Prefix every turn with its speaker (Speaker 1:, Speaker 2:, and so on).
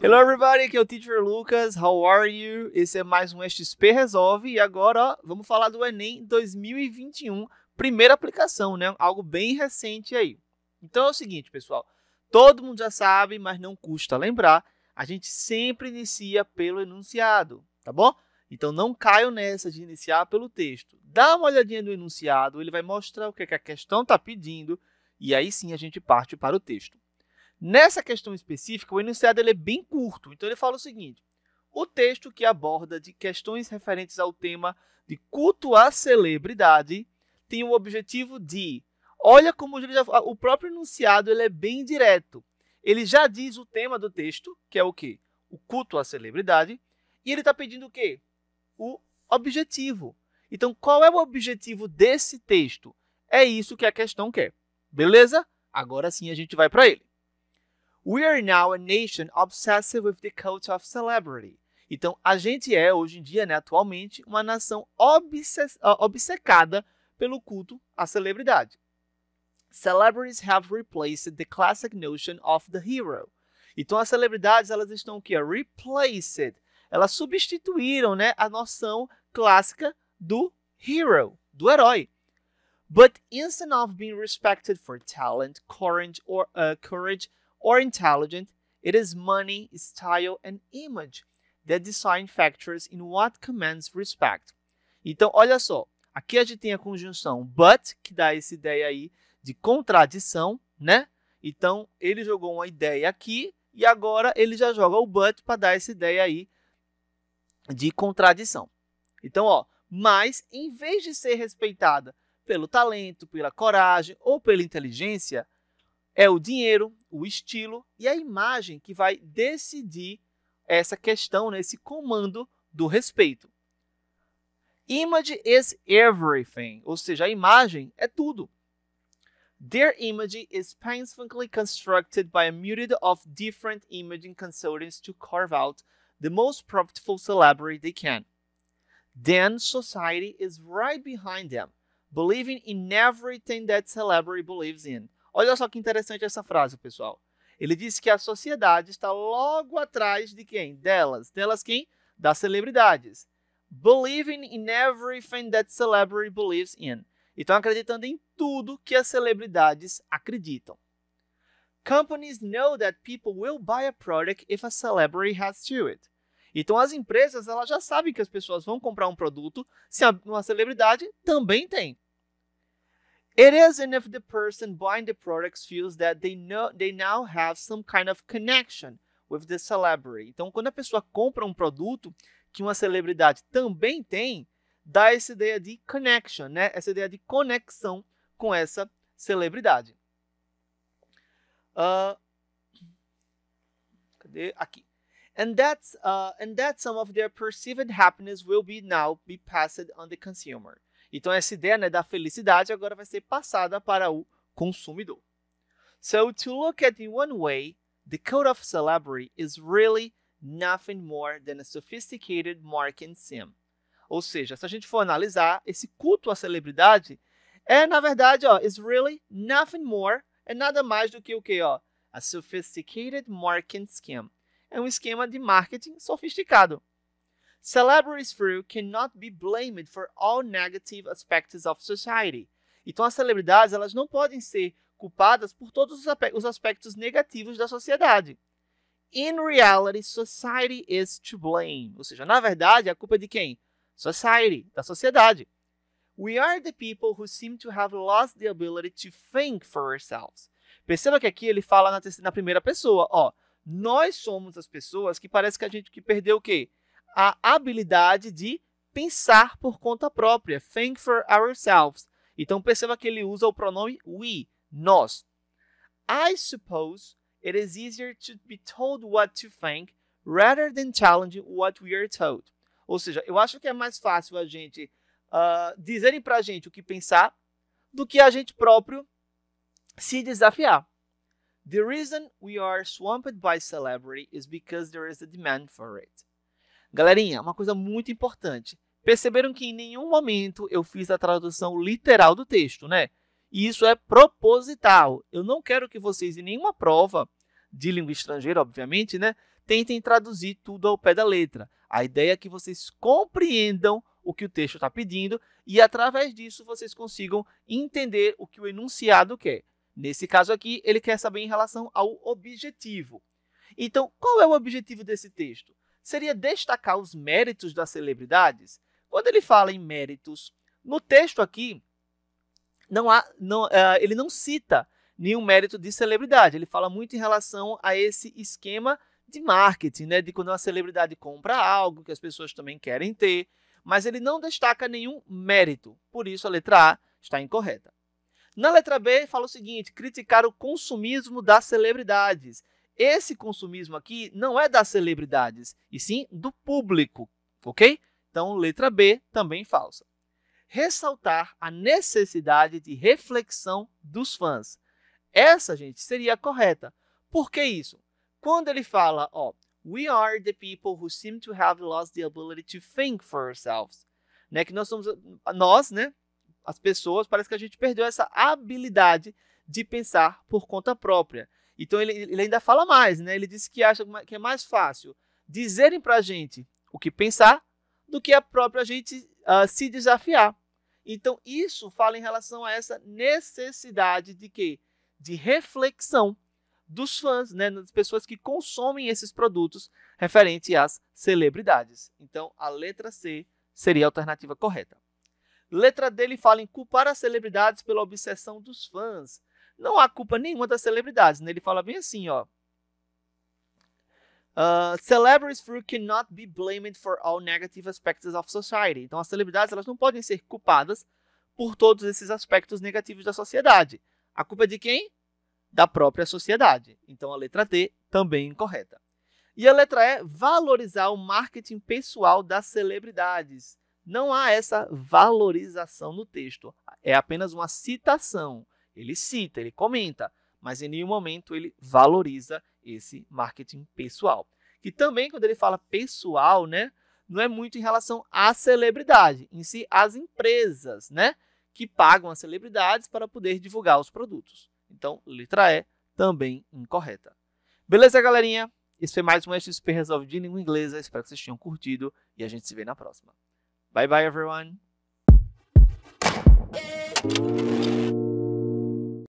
Speaker 1: Hello everybody, aqui é o Teacher Lucas, how are you? Esse é mais um XP Resolve e agora ó, vamos falar do Enem 2021, primeira aplicação, né? Algo bem recente aí. Então é o seguinte, pessoal, todo mundo já sabe, mas não custa lembrar, a gente sempre inicia pelo enunciado, tá bom? Então não caio nessa de iniciar pelo texto. Dá uma olhadinha no enunciado, ele vai mostrar o que, é que a questão está pedindo, e aí sim a gente parte para o texto. Nessa questão específica, o enunciado é bem curto, então ele fala o seguinte: o texto que aborda de questões referentes ao tema de culto à celebridade tem o objetivo de. Olha como já, o próprio enunciado ele é bem direto. Ele já diz o tema do texto, que é o quê? O culto à celebridade. E ele está pedindo o quê? O objetivo. Então, qual é o objetivo desse texto? É isso que a questão quer. Beleza? Agora sim a gente vai para ele. We are now a nation obsessed with the cult of celebrity. Então, a gente é, hoje em dia, né, atualmente, uma nação obses ah, obcecada pelo culto à celebridade. Celebrities have replaced the classic notion of the hero. Então, as celebridades, elas estão o quê? Replaced. Elas substituíram, né, a noção clássica do hero, do herói. But instead of being respected for talent, courage or, uh, courage or intelligent, it is money, style, and image that define factors in what commands respect. Então, olha só, aqui a gente tem a conjunção but, que dá essa ideia aí de contradição, né? Então, ele jogou uma ideia aqui e agora ele já joga o but para dar essa ideia aí de contradição. Então, ó, mas em vez de ser respeitada pelo talento, pela coragem ou pela inteligência, é o dinheiro, o estilo e a imagem que vai decidir essa questão, né, esse comando do respeito. Image is everything, ou seja, a imagem é tudo. Their image is painstakingly constructed by a myriad of different imaging consultants to carve out the most profitable celebrity they can. Then society is right behind them, believing in everything that celebrity believes in, Olha só que interessante essa frase, pessoal. Ele disse que a sociedade está logo atrás de quem? Delas. Delas quem? Das celebridades. Believing in everything that celebrity believes in. Então, acreditando em tudo que as celebridades acreditam. Companies know that people will buy a product if a celebrity has to it. Então, as empresas elas já sabem que as pessoas vão comprar um produto se uma celebridade também tem. It isn't if the person buying the products feels that they know they now have some kind of connection with the celebrity. Então, quando a pessoa compra um produto que uma celebridade também tem, dá essa ideia de connection, né? Essa ideia de conexão com essa celebridade. Uh, cadê? Aqui. And that's uh, and that some of their perceived happiness will be now be passed on the consumer. Então, essa ideia né, da felicidade agora vai ser passada para o consumidor. So, to look at in one way, the code of celebrity is really nothing more than a sophisticated marketing sim. Ou seja, se a gente for analisar, esse culto à celebridade é, na verdade, ó, is really nothing more, é nada mais do que o que, ó, a sophisticated marketing scheme. É um esquema de marketing sofisticado. Celebrities Through cannot be blamed for all negative aspects of society. Então as celebridades elas não podem ser culpadas por todos os aspectos negativos da sociedade. In reality, society is to blame. Ou seja, na verdade, a culpa é de quem? Society, da sociedade. We are the people who seem to have lost the ability to think for ourselves. Perceba que aqui ele fala na, na primeira pessoa, ó. Nós somos as pessoas que parece que a gente que perdeu o quê? a habilidade de pensar por conta própria, think for ourselves. Então perceba que ele usa o pronome we, nós. I suppose it is easier to be told what to think rather than challenge what we are told. Ou seja, eu acho que é mais fácil a gente uh, dizerem para a gente o que pensar do que a gente próprio se desafiar. The reason we are swamped by celebrity is because there is a demand for it. Galerinha, uma coisa muito importante. Perceberam que em nenhum momento eu fiz a tradução literal do texto, né? E isso é proposital. Eu não quero que vocês, em nenhuma prova de língua estrangeira, obviamente, né, tentem traduzir tudo ao pé da letra. A ideia é que vocês compreendam o que o texto está pedindo e, através disso, vocês consigam entender o que o enunciado quer. Nesse caso aqui, ele quer saber em relação ao objetivo. Então, qual é o objetivo desse texto? seria destacar os méritos das celebridades. Quando ele fala em méritos, no texto aqui, não há, não, uh, ele não cita nenhum mérito de celebridade. Ele fala muito em relação a esse esquema de marketing, né? de quando uma celebridade compra algo que as pessoas também querem ter, mas ele não destaca nenhum mérito. Por isso, a letra A está incorreta. Na letra B, fala o seguinte: criticar o consumismo das celebridades. Esse consumismo aqui não é das celebridades, e sim do público, ok? Então, letra B também falsa. Ressaltar a necessidade de reflexão dos fãs. Essa, gente, seria a correta. Por que isso? Quando ele fala, ó, we are the people who seem to have lost the ability to think for ourselves, né? Que nós somos nós, né? As pessoas, parece que a gente perdeu essa habilidade de pensar por conta própria. Então ele, ele ainda fala mais, né? Ele diz que acha que é mais fácil dizerem para a gente o que pensar do que a própria gente uh, se desafiar. Então isso fala em relação a essa necessidade de quê? De reflexão dos fãs, né, das pessoas que consomem esses produtos referente às celebridades. Então, a letra C seria a alternativa correta. Letra D ele fala em culpar as celebridades pela obsessão dos fãs. Não há culpa nenhuma das celebridades. Né? Ele fala bem assim, ó. Uh, celebrities cannot be blamed for all negative aspects of society. Então, as celebridades elas não podem ser culpadas por todos esses aspectos negativos da sociedade. A culpa é de quem? Da própria sociedade. Então, a letra T também incorreta. E a letra E, valorizar o marketing pessoal das celebridades. Não há essa valorização no texto. É apenas uma citação. Ele cita, ele comenta, mas em nenhum momento ele valoriza esse marketing pessoal. Que também, quando ele fala pessoal, né, não é muito em relação à celebridade, em si, às empresas, né, que pagam as celebridades para poder divulgar os produtos. Então, letra E também incorreta. Beleza, galerinha? Esse foi mais um XP Resolve de Língua Inglesa. Espero que vocês tenham curtido e a gente se vê na próxima. Bye bye, everyone!